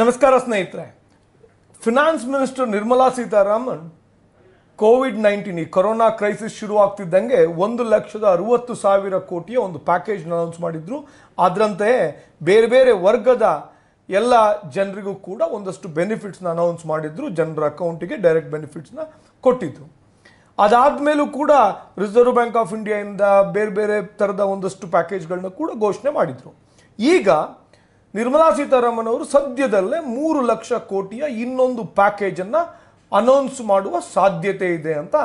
ನಮಸ್ಕಾರ ಸ್ನೇಹಿತರೆ finance minister Nirmala Sitharaman Covid nineteen ಈ ಕೊರೋನಾ ಕ್ರೈಸಿಸ್ ಶುರುವಾಗ್ತಿದ್ದಂಗೆ ಒಂದು ಲಕ್ಷದ ಅರುವತ್ತು ಸಾವಿರ ಕೋಟಿಯ ಒಂದು ಪ್ಯಾಕೇಜ್ ಅನೌನ್ಸ್ ಮಾಡಿದ್ರು ಅದರಂತೆಯೇ ಬೇರೆ ಬೇರೆ ವರ್ಗದ ಎಲ್ಲ ಜನರಿಗೂ ಕೂಡ ಒಂದಷ್ಟು ಬೆನಿಫಿಟ್ಸ್ನ ಅನೌನ್ಸ್ ಮಾಡಿದ್ರು ಜನರ ಅಕೌಂಟಿಗೆ ಡೈರೆಕ್ಟ್ ಬೆನಿಫಿಟ್ಸ್ನ ಕೊಟ್ಟಿದ್ರು ಮೇಲೂ ಕೂಡ ರಿಸರ್ವ್ ಬ್ಯಾಂಕ್ ಆಫ್ ಇಂಡಿಯಾದಿಂದ ಬೇರೆ ಬೇರೆ ಥರದ ಒಂದಷ್ಟು ಪ್ಯಾಕೇಜ್ಗಳನ್ನ ಕೂಡ ಘೋಷಣೆ ಮಾಡಿದರು ಈಗ ನಿರ್ಮಲಾ ಸೀತಾರಾಮನ್ ಅವರು ಸದ್ಯದಲ್ಲೇ ಮೂರು ಲಕ್ಷ ಕೋಟಿಯ ಇನ್ನೊಂದು ಪ್ಯಾಕೇಜನ್ನು ಅನೌನ್ಸ್ ಮಾಡುವ ಸಾಧ್ಯತೆ ಇದೆ ಅಂತ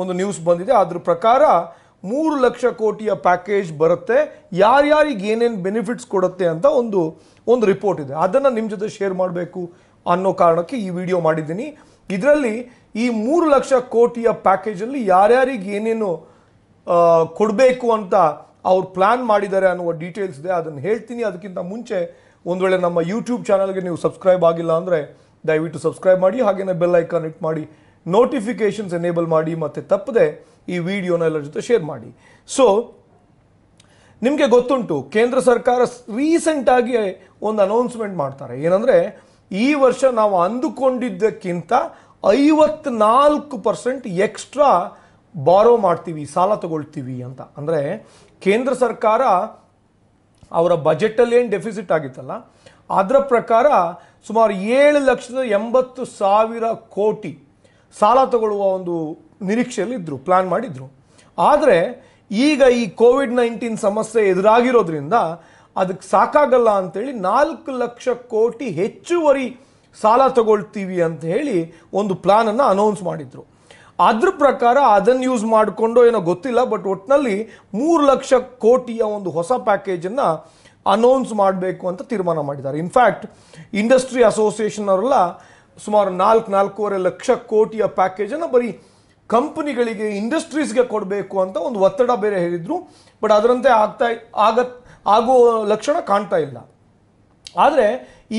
ಒಂದು ನ್ಯೂಸ್ ಬಂದಿದೆ ಅದ್ರ ಪ್ರಕಾರ ಮೂರು ಲಕ್ಷ ಕೋಟಿಯ ಪ್ಯಾಕೇಜ್ ಬರುತ್ತೆ ಯಾರ್ಯಾರಿಗೆ ಏನೇನು ಬೆನಿಫಿಟ್ಸ್ ಕೊಡುತ್ತೆ ಅಂತ ಒಂದು ಒಂದು ರಿಪೋರ್ಟ್ ಇದೆ ಅದನ್ನು ನಿಮ್ಮ ಜೊತೆ ಶೇರ್ ಮಾಡಬೇಕು ಅನ್ನೋ ಕಾರಣಕ್ಕೆ ಈ ವಿಡಿಯೋ ಮಾಡಿದ್ದೀನಿ ಇದರಲ್ಲಿ ಈ ಮೂರು ಲಕ್ಷ ಕೋಟಿಯ ಪ್ಯಾಕೇಜಲ್ಲಿ ಯಾರ್ಯಾರಿಗೆ ಏನೇನು ಕೊಡಬೇಕು ಅಂತ ಅವ್ರು ಪ್ಲ್ಯಾನ್ ಮಾಡಿದ್ದಾರೆ ಅನ್ನುವ ಡೀಟೇಲ್ಸ್ ಇದೆ ಅದನ್ನು ಹೇಳ್ತೀನಿ ಅದಕ್ಕಿಂತ ಮುಂಚೆ ಒಂದು ವೇಳೆ ನಮ್ಮ ಯೂಟ್ಯೂಬ್ ಚಾನಲ್ಗೆ ನೀವು ಸಬ್ಸ್ಕ್ರೈಬ್ ಆಗಿಲ್ಲ ಅಂದರೆ ದಯವಿಟ್ಟು ಸಬ್ಸ್ಕ್ರೈಬ್ ಮಾಡಿ ಹಾಗೆಯೇ ಬೆಲ್ ಐಕಾನ್ ಇಟ್ ಮಾಡಿ ನೋಟಿಫಿಕೇಷನ್ಸ್ ಎನೇಬಲ್ ಮಾಡಿ ಮತ್ತು ತಪ್ಪದೆ ಈ ವಿಡಿಯೋನ ಎಲ್ಲರ ಜೊತೆ ಶೇರ್ ಮಾಡಿ ಸೊ ನಿಮಗೆ ಗೊತ್ತುಂಟು ಕೇಂದ್ರ ಸರ್ಕಾರ ರೀಸೆಂಟಾಗಿ ಒಂದು ಅನೌನ್ಸ್ಮೆಂಟ್ ಮಾಡ್ತಾರೆ ಏನಂದರೆ ಈ ವರ್ಷ ನಾವು ಅಂದುಕೊಂಡಿದ್ದಕ್ಕಿಂತ ಐವತ್ನಾಲ್ಕು ಪರ್ಸೆಂಟ್ ಎಕ್ಸ್ಟ್ರಾ ಬಾರೋ ಮಾಡ್ತೀವಿ ಸಾಲ ತಗೊಳ್ತೀವಿ ಅಂತ ಅಂದರೆ ಕೇಂದ್ರ ಸರ್ಕಾರ ಅವರ ಬಜೆಟಲ್ಲಿ ಏನು ಡೆಫಿಸಿಟ್ ಆಗಿತ್ತಲ್ಲ ಅದರ ಪ್ರಕಾರ ಸುಮಾರು ಏಳು ಲಕ್ಷದ ಎಂಬತ್ತು ಸಾವಿರ ಕೋಟಿ ಸಾಲ ತಗೊಳ್ಳುವ ಒಂದು ನಿರೀಕ್ಷೆಯಲ್ಲಿ ಇದ್ದರು ಪ್ಲ್ಯಾನ್ ಮಾಡಿದರು ಆದರೆ ಈಗ ಈ ಕೋವಿಡ್ ನೈನ್ಟೀನ್ ಸಮಸ್ಯೆ ಎದುರಾಗಿರೋದ್ರಿಂದ ಅದಕ್ಕೆ ಸಾಕಾಗಲ್ಲ ಅಂತೇಳಿ ನಾಲ್ಕು ಲಕ್ಷ ಕೋಟಿ ಹೆಚ್ಚುವರಿ ಸಾಲ ತಗೊಳ್ತೀವಿ ಅಂತ ಹೇಳಿ ಒಂದು ಪ್ಲಾನನ್ನು ಅನೌನ್ಸ್ ಮಾಡಿದರು ಅದ್ರ ಪ್ರಕಾರ ಅದನ್ನು ಯೂಸ್ ಮಾಡಿಕೊಂಡು ಏನೋ ಗೊತ್ತಿಲ್ಲ ಬಟ್ ಒಟ್ಟಿನಲ್ಲಿ ಮೂರು ಲಕ್ಷ ಕೋಟಿಯ ಒಂದು ಹೊಸ ಪ್ಯಾಕೇಜನ್ನು ಅನೌನ್ಸ್ ಮಾಡಬೇಕು ಅಂತ ತೀರ್ಮಾನ ಮಾಡಿದ್ದಾರೆ ಇನ್ಫ್ಯಾಕ್ಟ್ ಇಂಡಸ್ಟ್ರಿ ಅಸೋಸಿಯೇಷನ್ ಅವರೆಲ್ಲ ಸುಮಾರು ನಾಲ್ಕು ನಾಲ್ಕೂವರೆ ಲಕ್ಷ ಕೋಟಿಯ ಪ್ಯಾಕೇಜನ್ನು ಬರೀ ಕಂಪನಿಗಳಿಗೆ ಇಂಡಸ್ಟ್ರೀಸ್ಗೆ ಕೊಡಬೇಕು ಅಂತ ಒಂದು ಒತ್ತಡ ಬೇರೆ ಹೇಳಿದರು ಬಟ್ ಅದರಂತೆ ಆಗ್ತಾ ಆಗ ಆಗೋ ಲಕ್ಷಣ ಕಾಣ್ತಾ ಇಲ್ಲ ಆದರೆ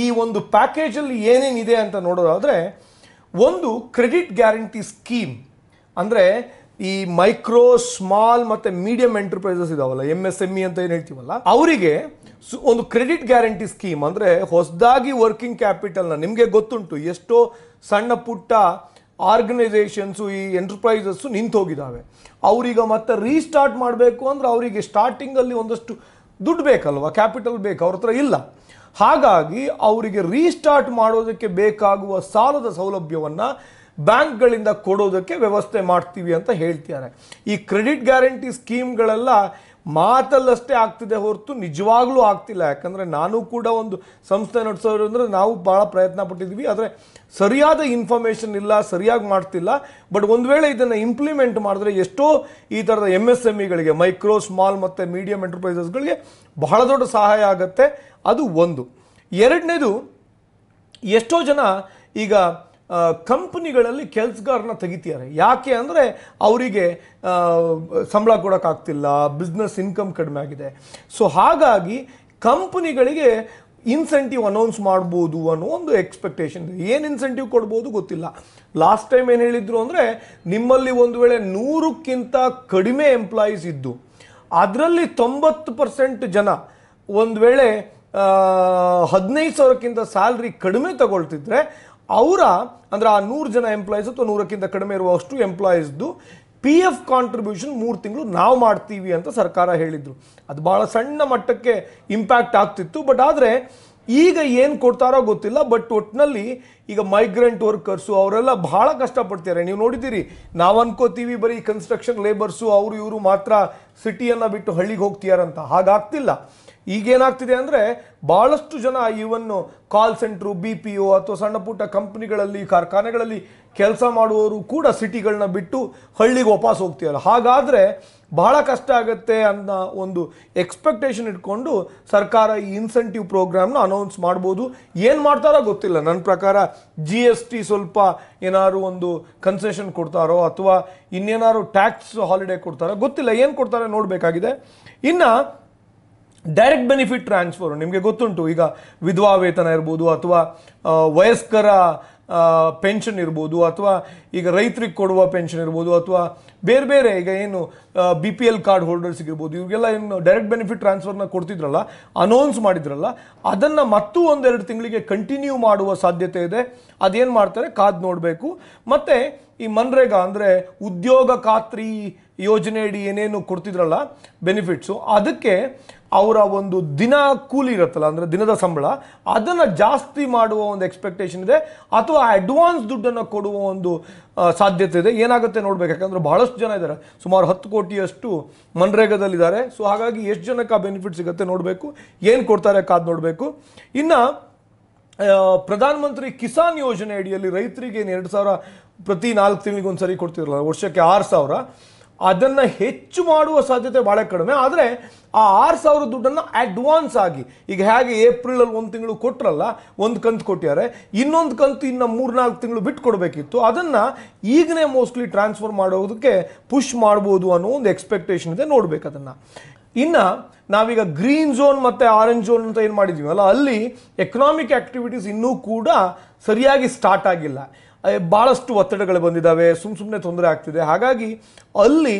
ಈ ಒಂದು ಪ್ಯಾಕೇಜಲ್ಲಿ ಏನೇನಿದೆ ಅಂತ ನೋಡೋದಾದರೆ ಒಂದು ಕ್ರೆಡಿಟ್ ಗ್ಯಾರಂಟಿ ಸ್ಕೀಮ್ ಅಂದರೆ ಈ ಮೈಕ್ರೋ ಸ್ಮಾಲ್ ಮತ್ತು ಮೀಡಿಯಂ ಎಂಟರ್ಪ್ರೈಸಸ್ ಇದಾವಲ್ಲ ಎಮ್ ಎಸ್ ಎಮ್ ಇ ಅಂತ ಏನು ಹೇಳ್ತೀವಲ್ಲ ಅವರಿಗೆ ಒಂದು ಕ್ರೆಡಿಟ್ ಗ್ಯಾರಂಟಿ ಸ್ಕೀಮ್ ಅಂದರೆ ಹೊಸದಾಗಿ ವರ್ಕಿಂಗ್ ಕ್ಯಾಪಿಟಲ್ನ ನಿಮಗೆ ಗೊತ್ತುಂಟು ಎಷ್ಟೋ ಸಣ್ಣ ಪುಟ್ಟ ಆರ್ಗನೈಸೇಷನ್ಸು ಈ ಎಂಟರ್ಪ್ರೈಸಸ್ಸು ನಿಂತು ಹೋಗಿದ್ದಾವೆ ಅವರೀಗ ಮತ್ತೆ ರೀಸ್ಟಾರ್ಟ್ ಮಾಡಬೇಕು ಅಂದರೆ ಅವರಿಗೆ ಸ್ಟಾರ್ಟಿಂಗಲ್ಲಿ ಒಂದಷ್ಟು ದುಡ್ಡು ಬೇಕಲ್ವ ಕ್ಯಾಪಿಟಲ್ ಬೇಕು ಅವ್ರ ಹತ್ರ ಇಲ್ಲ ಹಾಗಾಗಿ ಅವರಿಗೆ ರೀಸ್ಟಾರ್ಟ್ ಮಾಡೋದಕ್ಕೆ ಬೇಕಾಗುವ ಸಾಲದ ಸೌಲಭ್ಯವನ್ನು ಬ್ಯಾಂಕ್ಗಳಿಂದ ಕೊಡೋದಕ್ಕೆ ವ್ಯವಸ್ಥೆ ಮಾಡ್ತೀವಿ ಅಂತ ಹೇಳ್ತಿದ್ದಾರೆ ಈ ಕ್ರೆಡಿಟ್ ಗ್ಯಾರಂಟಿ ಸ್ಕೀಮ್ಗಳೆಲ್ಲ ಮಾತಲ್ಲಷ್ಟೇ ಆಗ್ತಿದೆ ಹೊರತು ನಿಜವಾಗ್ಲೂ ಆಗ್ತಿಲ್ಲ ಯಾಕಂದರೆ ನಾನು ಕೂಡ ಒಂದು ಸಂಸ್ಥೆ ನಡೆಸೋರು ಅಂದರೆ ನಾವು ಭಾಳ ಪ್ರಯತ್ನ ಪಟ್ಟಿದ್ವಿ ಆದರೆ ಸರಿಯಾದ ಇನ್ಫಾರ್ಮೇಶನ್ ಇಲ್ಲ ಸರಿಯಾಗಿ ಮಾಡ್ತಿಲ್ಲ ಬಟ್ ಒಂದು ವೇಳೆ ಇದನ್ನು ಇಂಪ್ಲಿಮೆಂಟ್ ಮಾಡಿದ್ರೆ ಎಷ್ಟೋ ಈ ಥರದ ಎಮ್ ಎಸ್ ಎಮ್ ಇಗಳಿಗೆ ಮೈಕ್ರೋ ಸ್ಮಾಲ್ ಮತ್ತು ಮೀಡಿಯಂ ಎಂಟರ್ಪ್ರೈಸಸ್ಗಳಿಗೆ ಬಹಳ ದೊಡ್ಡ ಸಹಾಯ ಆಗುತ್ತೆ ಅದು ಒಂದು ಎರಡನೇದು ಎಷ್ಟೋ ಜನ ಈಗ ಕಂಪ್ನಿಗಳಲ್ಲಿ ಕೆಲಸಗಾರನ ತೆಗಿತಿದ್ದಾರೆ ಯಾಕೆ ಅಂದರೆ ಅವರಿಗೆ ಸಂಬಳ ಕೊಡೋಕ್ಕಾಗ್ತಿಲ್ಲ ಬಿಸ್ನೆಸ್ ಇನ್ಕಮ್ ಕಡಿಮೆ ಆಗಿದೆ ಸೊ ಹಾಗಾಗಿ ಕಂಪ್ನಿಗಳಿಗೆ ಇನ್ಸೆಂಟಿವ್ ಅನೌನ್ಸ್ ಮಾಡ್ಬೋದು ಅನ್ನೋ ಒಂದು ಎಕ್ಸ್ಪೆಕ್ಟೇಷನ್ ಏನು ಇನ್ಸೆಂಟಿವ್ ಕೊಡ್ಬೋದು ಗೊತ್ತಿಲ್ಲ ಲಾಸ್ಟ್ ಟೈಮ್ ಏನು ಹೇಳಿದ್ರು ಅಂದರೆ ನಿಮ್ಮಲ್ಲಿ ಒಂದು ವೇಳೆ ನೂರಕ್ಕಿಂತ ಕಡಿಮೆ ಎಂಪ್ಲಾಯೀಸ್ ಇದ್ದು ಅದರಲ್ಲಿ ತೊಂಬತ್ತು ಪರ್ಸೆಂಟ್ ಜನ ಒಂದು ವೇಳೆ ಹದಿನೈದು ಸಾವಿರಕ್ಕಿಂತ ಸ್ಯಾಲ್ರಿ ಕಡಿಮೆ ತಗೊಳ್ತಿದ್ರೆ ಅವರ ಅಂದರೆ ಆ ನೂರು ಜನ ಎಂಪ್ಲಾಯೀಸ್ ಅಥವಾ ನೂರಕ್ಕಿಂತ ಕಡಿಮೆ ಇರುವಷ್ಟು ಎಂಪ್ಲಾಯೀಸ್ದು ಪಿ ಎಫ್ ಕಾಂಟ್ರಿಬ್ಯೂಷನ್ ಮೂರು ತಿಂಗಳು ನಾವು ಮಾಡ್ತೀವಿ ಅಂತ ಸರ್ಕಾರ ಹೇಳಿದರು ಅದು ಭಾಳ ಸಣ್ಣ ಮಟ್ಟಕ್ಕೆ ಇಂಪ್ಯಾಕ್ಟ್ ಆಗ್ತಿತ್ತು ಬಟ್ ಆದರೆ ಈಗ ಏನು ಕೊಡ್ತಾರೋ ಗೊತ್ತಿಲ್ಲ ಬಟ್ ಒಟ್ಟಿನಲ್ಲಿ ಈಗ ಮೈಗ್ರೆಂಟ್ ವರ್ಕರ್ಸು ಅವರೆಲ್ಲ ಭಾಳ ಕಷ್ಟಪಡ್ತಾರೆ ನೀವು ನೋಡಿದ್ದೀರಿ ನಾವು ಅನ್ಕೋತೀವಿ ಬರೀ ಕನ್ಸ್ಟ್ರಕ್ಷನ್ ಲೇಬರ್ಸು ಅವರು ಇವರು ಮಾತ್ರ ಸಿಟಿಯನ್ನು ಬಿಟ್ಟು ಹಳ್ಳಿಗೆ ಹೋಗ್ತೀಯಾರಂತ ಹಾಗಾಗ್ತಿಲ್ಲ ಈಗೇನಾಗ್ತಿದೆ ಅಂದರೆ ಭಾಳಷ್ಟು ಜನ ಇವನ್ನು call centre B P O ಅಥವಾ ಸಣ್ಣ ಪುಟ್ಟ ಕಂಪ್ನಿಗಳಲ್ಲಿ ಕಾರ್ಖಾನೆಗಳಲ್ಲಿ ಕೆಲಸ ಮಾಡುವವರು ಕೂಡ ಸಿಟಿಗಳನ್ನ ಬಿಟ್ಟು ಹಳ್ಳಿಗೆ ವಾಪಾಸ್ ಹೋಗ್ತಿದ್ದಾರೆ ಹಾಗಾದರೆ ಬಹಳ ಕಷ್ಟ ಆಗುತ್ತೆ ಅನ್ನೋ ಒಂದು ಎಕ್ಸ್ಪೆಕ್ಟೇಷನ್ ಇಟ್ಕೊಂಡು ಸರ್ಕಾರ ಈ ಇನ್ಸೆಂಟಿವ್ ಪ್ರೋಗ್ರಾಮ್ನ ಅನೌನ್ಸ್ ಮಾಡ್ಬೋದು ಏನು ಮಾಡ್ತಾರೋ ಗೊತ್ತಿಲ್ಲ ನನ್ನ ಪ್ರಕಾರ ಜಿ ಎಸ್ ಟಿ ಸ್ವಲ್ಪ ಏನಾದ್ರು ಒಂದು ಕನ್ಸೆಷನ್ ಕೊಡ್ತಾರೋ ಅಥವಾ ಇನ್ನೇನಾದ್ರು ಟ್ಯಾಕ್ಸ್ ಹಾಲಿಡೇ ಕೊಡ್ತಾರೋ ಗೊತ್ತಿಲ್ಲ ಏನು ಕೊಡ್ತಾರೋ ನೋಡಬೇಕಾಗಿದೆ ಇನ್ನು ಡೈರೆಕ್ಟ್ ಬೆನಿಫಿಟ್ ಟ್ರಾನ್ಸ್ಫರ್ ನಿಮಗೆ ಗೊತ್ತುಂಟು ಈಗ ವಿಧವಾ ವೇತನ ಇರ್ಬೋದು ಅಥವಾ ವಯಸ್ಕರ ಪೆನ್ಷನ್ ಇರ್ಬೋದು ಅಥವಾ ಈಗ ರೈತರಿಗೆ ಕೊಡುವ ಪೆನ್ಷನ್ ಇರ್ಬೋದು ಅಥವಾ ಬೇರೆ ಬೇರೆ ಈಗ ಏನು ಬಿ ಪಿ ಎಲ್ ಕಾರ್ಡ್ ಹೋಲ್ಡರ್ಸ್ಗೆ ಇರ್ಬೋದು ಇವರಿಗೆಲ್ಲ ಏನು ಡೈರೆಕ್ಟ್ ಬೆನಿಫಿಟ್ ಟ್ರಾನ್ಸ್ಫರ್ನ ಕೊಡ್ತಿದ್ರಲ್ಲ ಅನೌನ್ಸ್ ಮಾಡಿದ್ರಲ್ಲ ಅದನ್ನು ಮತ್ತೂ ಒಂದೆರಡು ತಿಂಗಳಿಗೆ ಕಂಟಿನ್ಯೂ ಮಾಡುವ ಸಾಧ್ಯತೆ ಇದೆ ಅದೇನು ಮಾಡ್ತಾರೆ ಕಾದು ನೋಡಬೇಕು ಮತ್ತು ಈ ಮನ್ರೇಗಾ ಅಂದರೆ ಉದ್ಯೋಗ ಖಾತ್ರಿ ಯೋಜನೆಯಡಿ ಏನೇನು ಕೊಡ್ತಿದ್ರಲ್ಲ ಬೆನಿಫಿಟ್ಸು ಅದಕ್ಕೆ ಅವರ ಒಂದು ದಿನ ಕೂಲಿ ಇರುತ್ತಲ್ಲ ಅಂದರೆ ದಿನದ ಸಂಬಳ ಅದನ್ನು ಜಾಸ್ತಿ ಮಾಡುವ ಒಂದು ಎಕ್ಸ್ಪೆಕ್ಟೇಷನ್ ಇದೆ ಅಥವಾ ಅಡ್ವಾನ್ಸ್ ದುಡ್ಡನ್ನು ಕೊಡುವ ಒಂದು ಸಾಧ್ಯತೆ ಇದೆ ಏನಾಗುತ್ತೆ ನೋಡ್ಬೇಕು ಯಾಕಂದ್ರೆ ಬಹಳಷ್ಟು ಜನ ಇದ್ದಾರೆ ಸುಮಾರು ಹತ್ತು ಕೋಟಿಯಷ್ಟು ಇದ್ದಾರೆ ಸೊ ಹಾಗಾಗಿ ಎಷ್ಟು ಜನಕ್ಕೆ ಆ ಬೆನಿಫಿಟ್ ಸಿಗುತ್ತೆ ನೋಡಬೇಕು ಏನು ಕೊಡ್ತಾರೆ ಕಾದ್ ನೋಡಬೇಕು ಇನ್ನು ಪ್ರಧಾನಮಂತ್ರಿ ಕಿಸಾನ್ ಯೋಜನೆ ಅಡಿಯಲ್ಲಿ ರೈತರಿಗೆ ಏನು ಎರಡು ಸಾವಿರ ಪ್ರತಿ ನಾಲ್ಕು ತಿಂಗಳಿಗೆ ಒಂದು ಸರಿ ಕೊಡ್ತಿರಲ್ಲ ವರ್ಷಕ್ಕೆ ಆರು ಸಾವಿರ ಅದನ್ನು ಹೆಚ್ಚು ಮಾಡುವ ಸಾಧ್ಯತೆ ಭಾಳ ಕಡಿಮೆ ಆದರೆ ಆ ಆರು ಸಾವಿರ ದುಡ್ಡನ್ನು ಅಡ್ವಾನ್ಸ್ ಆಗಿ ಈಗ ಹೇಗೆ ಏಪ್ರಿಲಲ್ಲಿ ಒಂದು ತಿಂಗಳು ಕೊಟ್ಟರಲ್ಲ ಒಂದು ಕಂತು ಕೊಟ್ಟಿದ್ದಾರೆ ಇನ್ನೊಂದು ಕಂತು ಇನ್ನು ಮೂರ್ನಾಲ್ಕು ತಿಂಗಳು ಬಿಟ್ಟು ಕೊಡಬೇಕಿತ್ತು ಅದನ್ನು ಈಗಲೇ ಮೋಸ್ಟ್ಲಿ ಟ್ರಾನ್ಸ್ಫರ್ ಮಾಡೋದಕ್ಕೆ ಪುಷ್ ಮಾಡ್ಬೋದು ಅನ್ನೋ ಒಂದು ಎಕ್ಸ್ಪೆಕ್ಟೇಷನ್ ಇದೆ ನೋಡ್ಬೇಕು ಅದನ್ನು ಇನ್ನು ನಾವೀಗ ಗ್ರೀನ್ ಝೋನ್ ಮತ್ತು ಆರೆಂಜ್ ಝೋನ್ ಅಂತ ಏನು ಮಾಡಿದ್ದೀವಲ್ಲ ಅಲ್ಲಿ ಎಕನಾಮಿಕ್ ಆ್ಯಕ್ಟಿವಿಟೀಸ್ ಇನ್ನೂ ಕೂಡ ಸರಿಯಾಗಿ ಸ್ಟಾರ್ಟ್ ಆಗಿಲ್ಲ ಭಾಳಷ್ಟು ಒತ್ತಡಗಳು ಬಂದಿದ್ದಾವೆ ಸುಮ್ಮ ಸುಮ್ಮನೆ ತೊಂದರೆ ಆಗ್ತಿದೆ ಹಾಗಾಗಿ ಅಲ್ಲಿ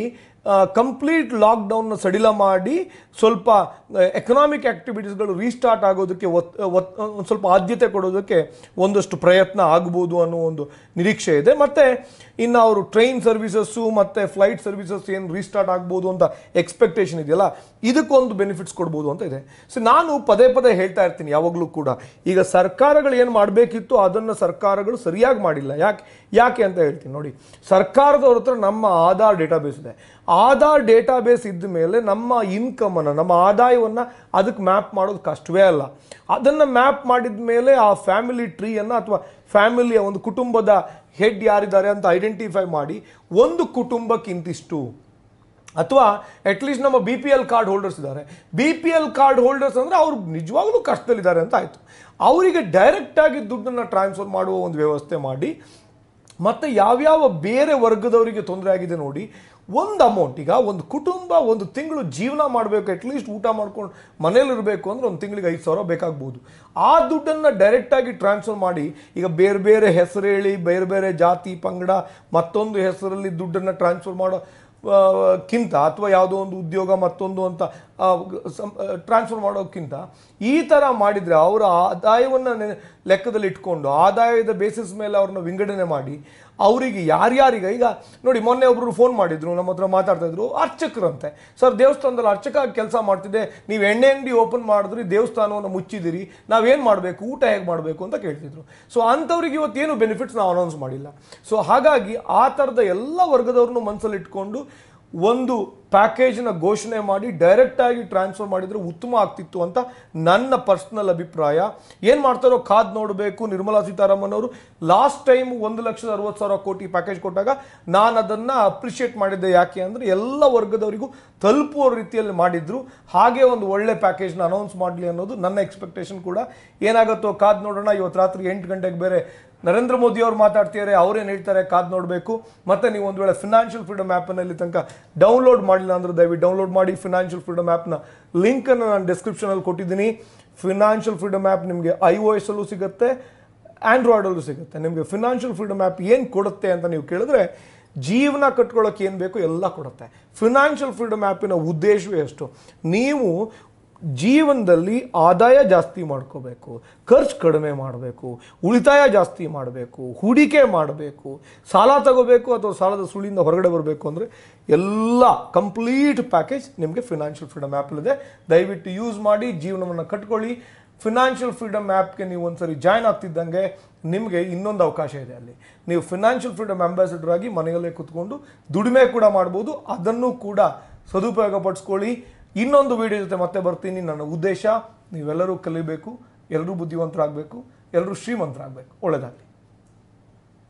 ಕಂಪ್ಲೀಟ್ ಲಾಕ್ಡೌನ್ನ ಸಡಿಲ ಮಾಡಿ ಸ್ವಲ್ಪ ಎಕನಾಮಿಕ್ ಆ್ಯಕ್ಟಿವಿಟೀಸ್ಗಳು ರೀಸ್ಟಾರ್ಟ್ ಆಗೋದಕ್ಕೆ ಒತ್ ಒಂದು ಸ್ವಲ್ಪ ಆದ್ಯತೆ ಕೊಡೋದಕ್ಕೆ ಒಂದಷ್ಟು ಪ್ರಯತ್ನ ಆಗ್ಬೋದು ಅನ್ನೋ ಒಂದು ನಿರೀಕ್ಷೆ ಇದೆ ಮತ್ತು ಇನ್ನು ಅವರು ಟ್ರೈನ್ ಸರ್ವಿಸಸ್ಸು ಮತ್ತು ಫ್ಲೈಟ್ ಸರ್ವಿಸಸ್ ಏನು ರೀಸ್ಟಾರ್ಟ್ ಆಗ್ಬೋದು ಅಂತ ಎಕ್ಸ್ಪೆಕ್ಟೇಷನ್ ಇದೆಯಲ್ಲ ಇದಕ್ಕೊಂದು ಬೆನಿಫಿಟ್ಸ್ ಕೊಡ್ಬೋದು ಅಂತ ಇದೆ ಸೊ ನಾನು ಪದೇ ಪದೇ ಹೇಳ್ತಾ ಇರ್ತೀನಿ ಯಾವಾಗಲೂ ಕೂಡ ಈಗ ಸರ್ಕಾರಗಳು ಏನು ಮಾಡಬೇಕಿತ್ತು ಅದನ್ನು ಸರ್ಕಾರಗಳು ಸರಿಯಾಗಿ ಮಾಡಿಲ್ಲ ಯಾಕೆ ಯಾಕೆ ಅಂತ ಹೇಳ್ತೀನಿ ನೋಡಿ ಸರ್ಕಾರದವ್ರ ಹತ್ರ ನಮ್ಮ ಆಧಾರ್ ಡೇಟಾಬೇಸ್ ಇದೆ ಆಧಾರ್ ಡೇಟಾಬೇಸ್ ಇದ್ದ ಮೇಲೆ ನಮ್ಮ ಇನ್ಕಮನ್ನು ನಮ್ಮ ಆದಾಯವನ್ನು ಅದಕ್ಕೆ ಮ್ಯಾಪ್ ಮಾಡೋದು ಕಷ್ಟವೇ ಅಲ್ಲ ಅದನ್ನು ಮ್ಯಾಪ್ ಮಾಡಿದ ಮೇಲೆ ಆ ಫ್ಯಾಮಿಲಿ ಟ್ರೀಯನ್ನು ಅಥವಾ ಫ್ಯಾಮಿಲಿಯ ಒಂದು ಕುಟುಂಬದ ಹೆಡ್ ಯಾರಿದ್ದಾರೆ ಅಂತ ಐಡೆಂಟಿಫೈ ಮಾಡಿ ಒಂದು ಕುಟುಂಬಕ್ಕಿಂತಿಷ್ಟು ಅಥವಾ ಅಟ್ಲೀಸ್ಟ್ ನಮ್ಮ B P L card holders ಇದ್ದಾರೆ B P L card holders ಅಂದರೆ ಅವ್ರು ನಿಜವಾಗ್ಲೂ ಕಷ್ಟದಲ್ಲಿದ್ದಾರೆ ಅಂತ ಆಯಿತು ಅವರಿಗೆ ಡೈರೆಕ್ಟಾಗಿ ದುಡ್ಡನ್ನು ಟ್ರಾನ್ಸ್ಫರ್ ಮಾಡುವ ಒಂದು ವ್ಯವಸ್ಥೆ ಮಾಡಿ ಮತ್ತು ಯಾವ್ಯಾವ ಬೇರೆ ವರ್ಗದವರಿಗೆ ತೊಂದರೆ ಆಗಿದೆ ನೋಡಿ ಒಂದು ಅಮೌಂಟ್ ಈಗ ಒಂದು ಕುಟುಂಬ ಒಂದು ತಿಂಗಳು ಜೀವನ ಮಾಡಬೇಕು ಅಟ್ಲೀಸ್ಟ್ ಊಟ ಮಾಡ್ಕೊಂಡು ಮನೇಲಿರಬೇಕು ಅಂದರೆ ಒಂದು ತಿಂಗಳಿಗೆ ಐದು ಸಾವಿರ ಬೇಕಾಗ್ಬೋದು ಆ ದುಡ್ಡನ್ನು ಡೈರೆಕ್ಟಾಗಿ ಟ್ರಾನ್ಸ್ಫರ್ ಮಾಡಿ ಈಗ ಬೇರೆ ಬೇರೆ ಹೆಸರು ಹೇಳಿ ಬೇರೆ ಬೇರೆ ಜಾತಿ ಪಂಗಡ ಮತ್ತೊಂದು ಹೆಸರಲ್ಲಿ ದುಡ್ಡನ್ನು ಟ್ರಾನ್ಸ್ಫರ್ ಮಾಡೋ ಕಿಂತ ಅಥವಾ ಯಾವುದೋ ಒಂದು ಉದ್ಯೋಗ ಮತ್ತೊಂದು ಅಂತ ಟ್ರಾನ್ಸ್ಫರ್ ಮಾಡೋಕ್ಕಿಂತ ಈ ಥರ ಮಾಡಿದರೆ ಅವರ ಆದಾಯವನ್ನು ಲೆಕ್ಕದಲ್ಲಿ ಇಟ್ಕೊಂಡು ಆದಾಯದ ಬೇಸಿಸ್ ಮೇಲೆ ಅವ್ರನ್ನ ವಿಂಗಡಣೆ ಮಾಡಿ ಅವರಿಗೆ ಯಾರ್ಯಾರಿಗೆ ಈಗ ನೋಡಿ ಮೊನ್ನೆ ಒಬ್ಬರು ಫೋನ್ ಮಾಡಿದ್ರು ನಮ್ಮ ಹತ್ರ ಮಾತಾಡ್ತಾ ಇದ್ರು ಅರ್ಚಕರಂತೆ ಸರ್ ದೇವಸ್ಥಾನದಲ್ಲಿ ಅರ್ಚಕ ಕೆಲಸ ಮಾಡ್ತಿದ್ದೆ ನೀವು ಎಣ್ಣೆ ಅಂಗಡಿ ಓಪನ್ ಮಾಡಿದ್ರಿ ದೇವಸ್ಥಾನವನ್ನು ಮುಚ್ಚಿದಿರಿ ನಾವೇನು ಮಾಡಬೇಕು ಊಟ ಹೇಗೆ ಮಾಡಬೇಕು ಅಂತ ಕೇಳ್ತಿದ್ರು ಸೊ ಅಂಥವ್ರಿಗೆ ಏನು ಬೆನಿಫಿಟ್ಸ್ ನಾವು ಅನೌನ್ಸ್ ಮಾಡಿಲ್ಲ ಸೊ ಹಾಗಾಗಿ ಆ ಥರದ ಎಲ್ಲ ವರ್ಗದವ್ರನ್ನೂ ಮನಸ್ಸಲ್ಲಿ ಇಟ್ಕೊಂಡು ಒಂದು ಪ್ಯಾಕೇಜ್ನ ಘೋಷಣೆ ಮಾಡಿ ಡೈರೆಕ್ಟಾಗಿ ಟ್ರಾನ್ಸ್ಫರ್ ಮಾಡಿದರೆ ಉತ್ತಮ ಆಗ್ತಿತ್ತು ಅಂತ ನನ್ನ ಪರ್ಸ್ನಲ್ ಅಭಿಪ್ರಾಯ ಏನು ಮಾಡ್ತಾರೋ ಕಾದ್ ನೋಡಬೇಕು ನಿರ್ಮಲಾ ಸೀತಾರಾಮನ್ ಅವರು ಲಾಸ್ಟ್ ಟೈಮ್ ಒಂದು ಲಕ್ಷದ ಅರವತ್ತು ಸಾವಿರ ಕೋಟಿ ಪ್ಯಾಕೇಜ್ ಕೊಟ್ಟಾಗ ನಾನು ಅದನ್ನು ಅಪ್ರಿಷಿಯೇಟ್ ಮಾಡಿದ್ದೆ ಯಾಕೆ ಅಂದರೆ ಎಲ್ಲ ವರ್ಗದವರಿಗೂ ತಲುಪುವ ರೀತಿಯಲ್ಲಿ ಮಾಡಿದ್ರು ಹಾಗೆ ಒಂದು ಒಳ್ಳೆ ಪ್ಯಾಕೇಜ್ನ ಅನೌನ್ಸ್ ಮಾಡಲಿ ಅನ್ನೋದು ನನ್ನ ಎಕ್ಸ್ಪೆಕ್ಟೇಷನ್ ಕೂಡ ಏನಾಗುತ್ತೋ ಕಾದ್ ನೋಡೋಣ ಇವತ್ತು ರಾತ್ರಿ ಎಂಟು ಗಂಟೆಗೆ ಬೇರೆ ನರೇಂದ್ರ ಮೋದಿ ಅವರು ಮಾತಾಡ್ತಿದ್ದಾರೆ ಅವ್ರೇನು ಹೇಳ್ತಾರೆ ಕಾದು ನೋಡಬೇಕು ಮತ್ತೆ ನೀವು ಒಂದು ವೇಳೆ ಫಿನಾನ್ಷಿಯಲ್ ಫ್ರೀಡಮ್ ಆ್ಯಪ್ನಲ್ಲಿ ತನಕ ಡೌನ್ಲೋಡ್ ಮಾಡಿಲ್ಲ ಅಂದರೆ ದಯವಿಟ್ಟು ಡೌನ್ಲೋಡ್ ಮಾಡಿ ಫಿನಾನ್ಷಿಯಲ್ ಫ್ರೀಡಮ್ ಆ್ಯಪ್ನ ಲಿಂಕನ್ನು ನಾನು ಡಿಸ್ಕ್ರಿಪ್ಷನಲ್ಲಿ ಕೊಟ್ಟಿದ್ದೀನಿ ಫಿನಾನ್ಷಿಯಲ್ ಫ್ರೀಡಮ್ ಆ್ಯಪ್ ನಿಮಗೆ ಐ ಒ ಎಸ್ ಸಿಗುತ್ತೆ ಆ್ಯಂಡ್ರಾಯ್ಡಲ್ಲೂ ಸಿಗುತ್ತೆ ನಿಮಗೆ ಫಿನಾನ್ಷಿಯಲ್ ಫ್ರೀಡಮ್ ಆ್ಯಪ್ ಏನು ಕೊಡುತ್ತೆ ಅಂತ ನೀವು ಕೇಳಿದ್ರೆ ಜೀವನ ಕಟ್ಕೊಳ್ಳೋಕೆ ಏನು ಬೇಕು ಎಲ್ಲ ಕೊಡುತ್ತೆ ಫಿನಾನ್ಷಿಯಲ್ ಫ್ರೀಡಮ್ ಆ್ಯಪಿನ ಉದ್ದೇಶವೇ ಎಷ್ಟು ನೀವು ಜೀವನದಲ್ಲಿ ಆದಾಯ ಜಾಸ್ತಿ ಮಾಡ್ಕೋಬೇಕು ಖರ್ಚು ಕಡಿಮೆ ಮಾಡಬೇಕು ಉಳಿತಾಯ ಜಾಸ್ತಿ ಮಾಡಬೇಕು ಹೂಡಿಕೆ ಮಾಡಬೇಕು ಸಾಲ ತಗೋಬೇಕು ಅಥವಾ ಸಾಲದ ಸುಳಿಯಿಂದ ಹೊರಗಡೆ ಬರಬೇಕು ಅಂದರೆ ಎಲ್ಲ ಕಂಪ್ಲೀಟ್ ಪ್ಯಾಕೇಜ್ ನಿಮಗೆ ಫಿನಾನ್ಷಿಯಲ್ ಫ್ರೀಡಮ್ ಆ್ಯಪ್ ಇದೆ ದಯವಿಟ್ಟು ಯೂಸ್ ಮಾಡಿ ಜೀವನವನ್ನು ಕಟ್ಕೊಳ್ಳಿ ಫಿನಾನ್ಷಿಯಲ್ ಫ್ರೀಡಮ್ ಆ್ಯಪ್ಗೆ ನೀವು ಸರಿ ಜಾಯ್ನ್ ಆಗ್ತಿದ್ದಂಗೆ ನಿಮಗೆ ಇನ್ನೊಂದು ಅವಕಾಶ ಇದೆ ಅಲ್ಲಿ ನೀವು ಫಿನಾನ್ಷಿಯಲ್ ಫ್ರೀಡಮ್ ಅಂಬಾಸಿಡರ್ ಆಗಿ ಮನೆಯಲ್ಲೇ ಕೂತ್ಕೊಂಡು ದುಡಿಮೆ ಕೂಡ ಮಾಡ್ಬೋದು ಅದನ್ನು ಕೂಡ ಸದುಪಯೋಗ ಪಡಿಸ್ಕೊಳ್ಳಿ ಇನ್ನೊಂದು ವಿಡಿಯೋ ಜೊತೆ ಮತ್ತೆ ಬರ್ತೀನಿ ನನ್ನ ಉದ್ದೇಶ ನೀವೆಲ್ಲರೂ ಕಲಿಬೇಕು ಎಲ್ಲರೂ ಬುದ್ಧಿವಂತರಾಗಬೇಕು ಎಲ್ಲರೂ ಶ್ರೀಮಂತರಾಗಬೇಕು ಒಳ್ಳೆಯದಾಗಲಿ